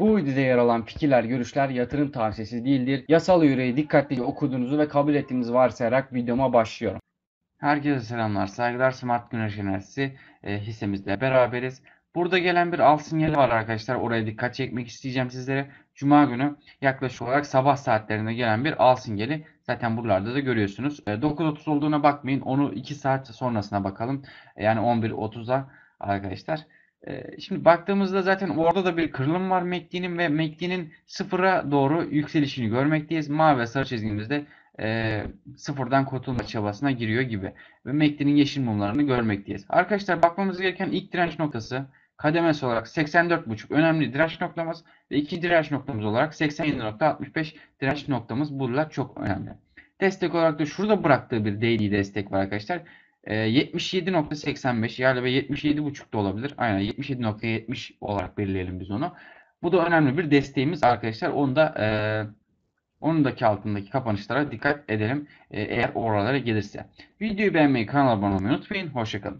Bu videoda yer alan fikirler, görüşler yatırım tavsiyesi değildir. Yasal yüreği dikkatlice okuduğunuzu ve kabul ettiğinizi varsayarak videoma başlıyorum. Herkese selamlar, saygılar. Smart Güneş Enerjisi e, hissemizle beraberiz. Burada gelen bir al sinyali var arkadaşlar. Oraya dikkat çekmek isteyeceğim sizlere. Cuma günü yaklaşık olarak sabah saatlerinde gelen bir al sinyali. Zaten buralarda da görüyorsunuz. 9.30 e, olduğuna bakmayın. Onu 2 saat sonrasına bakalım. E, yani 11.30'a arkadaşlar. Şimdi baktığımızda zaten orada da bir kırılım var MACD'nin ve MACD'nin sıfıra doğru yükselişini görmekteyiz. Mavi ve sarı çizgimizde e, sıfırdan kurtulma çabasına giriyor gibi. Ve MACD'nin yeşil mumlarını görmekteyiz. Arkadaşlar bakmamız gereken ilk direnç noktası kademesi olarak 84.5 önemli direnç noktamız ve ikinci direnç noktamız olarak 87.65 direnç noktamız. Buralar çok önemli. Destek olarak da şurada bıraktığı bir daily destek var arkadaşlar. 77.85 ee, yerli ve 77.5 da olabilir. Aynen 77.70 olarak belirleyelim biz onu. Bu da önemli bir desteğimiz arkadaşlar. Onu da e, onun da altındaki kapanışlara dikkat edelim e, eğer oralara gelirse. Videoyu beğenmeyi, kanala abone olmayı unutmayın. Hoşçakalın.